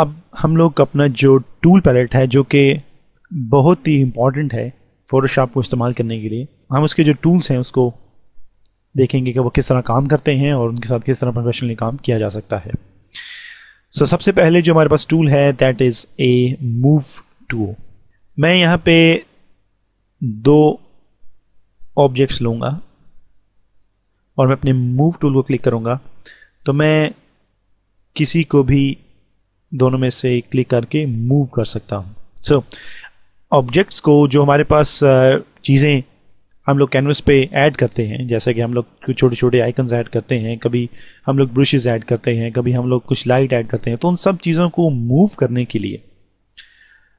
अब हम लोग अपना जो टूल पैलेट है जो कि बहुत ही इम्पॉर्टेंट है फ़ोटोशॉप को इस्तेमाल करने के लिए हम उसके जो टूल्स हैं उसको देखेंगे कि वो किस तरह काम करते हैं और उनके साथ किस तरह प्रोफेशनली काम किया जा सकता है सो so, सबसे पहले जो हमारे पास टूल है that is a move tool मैं यहाँ पे दो ऑब्जेक्ट्स लूँगा और मैं अपने मूव टूल को क्लिक करूँगा तो मैं किसी को भी दोनों में से क्लिक करके मूव कर सकता हूँ सो ऑब्जेक्ट्स को जो हमारे पास चीज़ें हम लोग कैनवस पे ऐड करते हैं जैसे कि हम लोग कुछ छोटे छोटे आइकन्स ऐड करते हैं कभी हम लोग ब्रशेज़ ऐड करते हैं कभी हम लोग कुछ लाइट ऐड करते हैं तो उन सब चीज़ों को मूव करने के लिए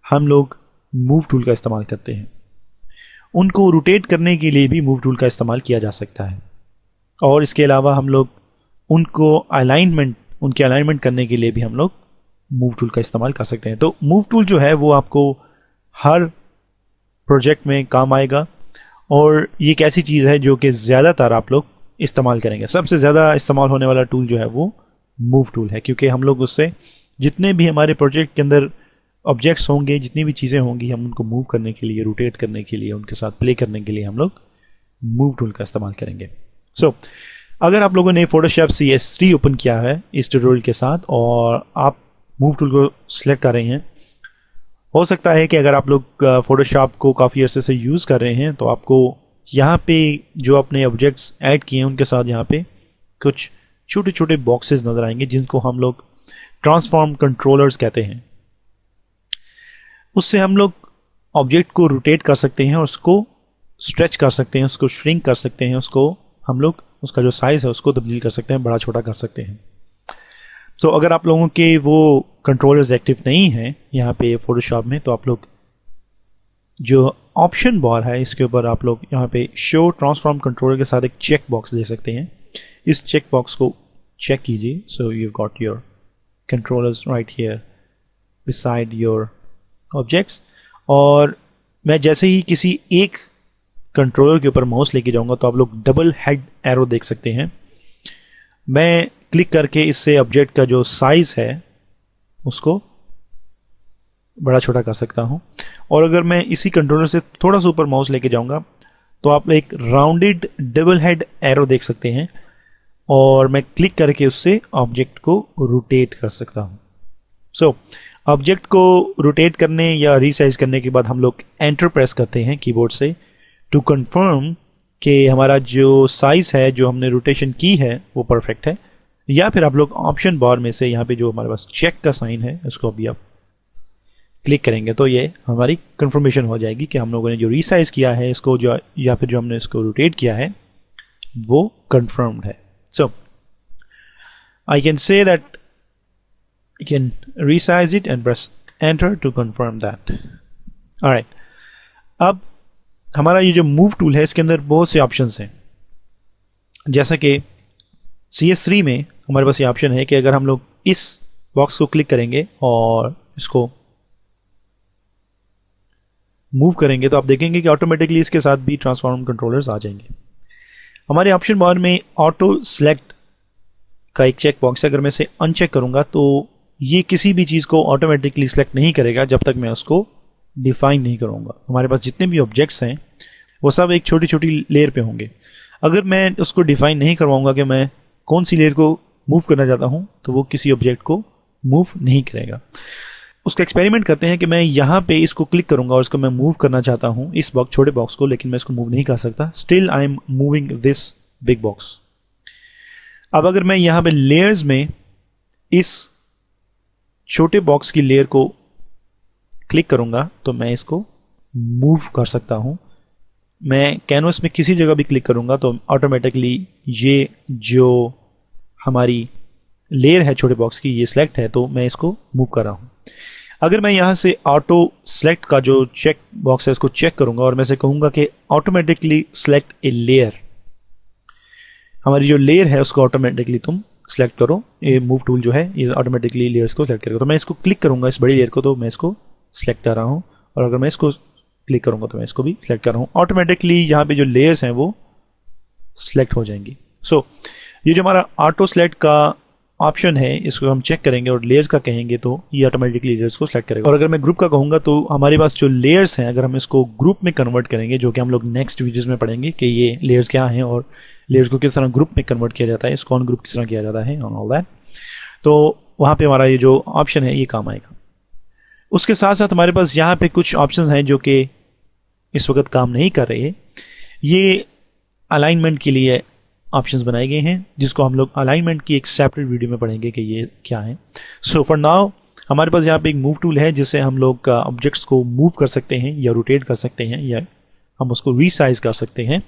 हम लोग मूव टूल का इस्तेमाल करते हैं उनको रोटेट करने के लिए भी मूव टूल का इस्तेमाल किया जा सकता है और इसके अलावा हम लोग उनको अलाइनमेंट उनके अलाइनमेंट करने के लिए भी हम लोग मूव टूल का इस्तेमाल कर सकते हैं तो मूव टूल जो है वो आपको हर प्रोजेक्ट में काम आएगा और ये एक ऐसी चीज़ है जो कि ज़्यादातर आप लोग इस्तेमाल करेंगे सबसे ज़्यादा इस्तेमाल होने वाला टूल जो है वो मूव टूल है क्योंकि हम लोग उससे जितने भी हमारे प्रोजेक्ट के अंदर ऑब्जेक्ट्स होंगे जितनी भी चीज़ें होंगी हम उनको मूव करने के लिए रोटेट करने के लिए उनके साथ प्ले करने के लिए हम लोग मूव टूल का इस्तेमाल करेंगे सो so, अगर आप लोगों ने फोटोशॉप सी एस ओपन किया है इस ट्यूटोरियल के साथ और आप मूव टूल को सिलेक्ट कर रहे हैं हो सकता है कि अगर आप लोग फ़ोटोशॉप को काफ़ी अर्से से यूज़ कर रहे हैं तो आपको यहाँ पे जो अपने ऑब्जेक्ट्स ऐड किए हैं उनके साथ यहाँ पे कुछ छोटे छोटे बॉक्सेस नज़र आएंगे जिनको हम लोग ट्रांसफॉर्म कंट्रोलर्स कहते हैं उससे हम लोग ऑब्जेक्ट को रोटेट कर सकते हैं और उसको स्ट्रेच कर सकते हैं उसको श्रिंक कर सकते हैं उसको हम लोग उसका जो साइज़ है उसको तब्दील कर सकते हैं बड़ा छोटा कर सकते हैं सो so, अगर आप लोगों के वो कंट्रोलर्स एक्टिव नहीं हैं यहाँ पे फोटोशॉप में तो आप लोग जो ऑप्शन बार है इसके ऊपर आप लोग यहाँ पे शो ट्रांसफॉर्म कंट्रोलर के साथ एक चेक बॉक्स दे सकते हैं इस चेक बॉक्स को चेक कीजिए so you got your controllers right here beside your objects और मैं जैसे ही किसी एक कंट्रोलर के ऊपर माउस लेके जाऊंगा तो आप लोग डबल हेड एरो देख सकते हैं मैं क्लिक करके इससे ऑब्जेक्ट का जो साइज़ है उसको बड़ा छोटा कर सकता हूँ और अगर मैं इसी कंट्रोलर से थोड़ा सा ऊपर माउस लेके जाऊँगा तो आप एक राउंडेड डबल हेड एरो देख सकते हैं और मैं क्लिक करके उससे ऑब्जेक्ट को रोटेट कर सकता हूँ सो ऑब्जेक्ट को रोटेट करने या रिसाइज करने के बाद हम लोग एंटर प्रेस करते हैं कीबोर्ड से टू कंफर्म कि हमारा जो साइज़ है जो हमने रोटेशन की है वो परफेक्ट है या फिर आप लोग ऑप्शन बार में से यहाँ पे जो हमारे पास चेक का साइन है उसको अभी आप क्लिक करेंगे तो ये हमारी कंफर्मेशन हो जाएगी कि हम लोगों ने जो रिसाइज किया है इसको जो या फिर जो हमने इसको रोटेट किया है वो कंफर्म्ड है so I can say that you can resize it and press enter to confirm that all अब हमारा ये जो मूव टूल है इसके अंदर बहुत से ऑप्शन हैं जैसा कि सी एस थ्री में हमारे पास ये ऑप्शन है कि अगर हम लोग इस बॉक्स को क्लिक करेंगे और इसको मूव करेंगे तो आप देखेंगे कि ऑटोमेटिकली इसके साथ भी ट्रांसफॉर्म कंट्रोलर्स आ जाएंगे हमारे ऑप्शन बार में ऑटो सेलेक्ट का एक चेक बॉक्स अगर मैं इसे अनचेक करूँगा तो ये किसी भी चीज़ को ऑटोमेटिकली सेलेक्ट नहीं करेगा जब तक मैं उसको डिफाइन नहीं करूँगा हमारे पास जितने भी ऑब्जेक्ट्स हैं वो सब एक छोटी छोटी लेयर पे होंगे अगर मैं उसको डिफाइन नहीं करवाऊँगा कि मैं कौन सी लेयर को मूव करना चाहता हूँ तो वो किसी ऑब्जेक्ट को मूव नहीं करेगा उसका एक्सपेरिमेंट करते हैं कि मैं यहाँ पे इसको क्लिक करूंगा और इसको मैं मूव करना चाहता हूँ इस बॉक्स छोटे बॉक्स को लेकिन मैं इसको मूव नहीं कर सकता still I am moving this big box अब अगर मैं यहाँ पे लेयर्स में इस छोटे बॉक्स की लेयर को क्लिक करूंगा तो मैं इसको मूव कर सकता हूँ मैं कैनवस में किसी जगह भी क्लिक करूंगा तो ऑटोमेटिकली ये जो हमारी लेयर है छोटे बॉक्स की ये सिलेक्ट है तो मैं इसको मूव कर रहा हूँ अगर मैं यहाँ से ऑटो सेलेक्ट का जो चेक बॉक्स है उसको चेक करूँगा और मैं से कहूँगा कि ऑटोमेटिकली सेलेक्ट ए लेयर हमारी जो लेयर है उसको ऑटोमेटिकली तुम सेलेक्ट करो ये मूव टूल जो है ये ऑटोमेटिकली लेयर्स को सेलेक्ट करेगा तो मैं इसको क्लिक करूँगा इस बड़ी लेयर को तो मैं इसको सेलेक्ट कर रहा हूँ और अगर मैं इसको क्लिक करूँगा तो मैं इसको भी सिलेक्ट कर रहा हूँ ऑटोमेटिकली यहाँ पे जो लेयर्स हैं वो सेलेक्ट हो जाएंगी सो so, ये जो हमारा ऑटो सेलेक्ट का ऑप्शन है इसको हम चेक करेंगे और लेयर्स का कहेंगे तो ये ऑटोमेटिकली लेयर्स को सेलेक्ट करेगा और अगर मैं ग्रुप का कहूँगा तो हमारे पास जो लेयर्स हैं अगर हम इसको ग्रुप में कन्वर्ट करेंगे जो कि हम लोग नेक्स्ट वीडियोज़ में पढ़ेंगे कि ये लेयर्स क्या हैं और लेयर्स को किस तरह ग्रुप में कन्वर्ट किया जाता है इसको ऑन ग्रुप किस तरह किया जाता है ऑन ऑल दैट तो वहाँ पर हमारा ये जो ऑप्शन है ये काम आएगा उसके साथ साथ हमारे पास यहाँ पर कुछ ऑप्शन हैं जो कि इस वक्त काम नहीं कर रहे ये अलाइनमेंट के लिए ऑप्शंस बनाए गए हैं जिसको हम लोग अलाइनमेंट की एक सेपरेट वीडियो में पढ़ेंगे कि ये क्या है सो फॉर नाउ हमारे पास यहाँ पे एक मूव टूल है जिससे हम लोग ऑब्जेक्ट्स uh, को मूव कर सकते हैं या रोटेट कर सकते हैं या हम उसको रिसाइज कर सकते हैं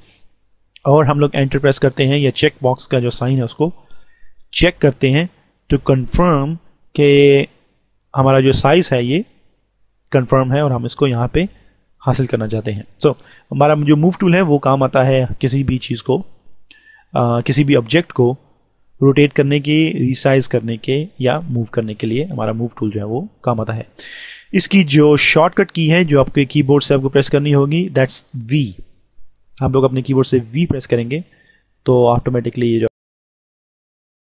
और हम लोग एंटर प्रेस करते हैं या चेक बॉक्स का जो साइन है उसको चेक करते हैं टू कन्फर्म कि हमारा जो साइज़ है ये कन्फर्म है और हम इसको यहाँ पर हासिल करना चाहते हैं सो so, हमारा जो मूव टूल है वो काम आता है किसी भी चीज़ को किसी भी ऑब्जेक्ट को रोटेट करने के रिसाइज करने के या मूव करने के लिए हमारा मूव टूल जो है वो काम आता है इसकी जो शॉर्टकट की है जो आपके कीबोर्ड से आपको प्रेस करनी होगी दैट्स वी हम लोग अपने कीबोर्ड से वी प्रेस करेंगे तो ऑटोमेटिकली ये जो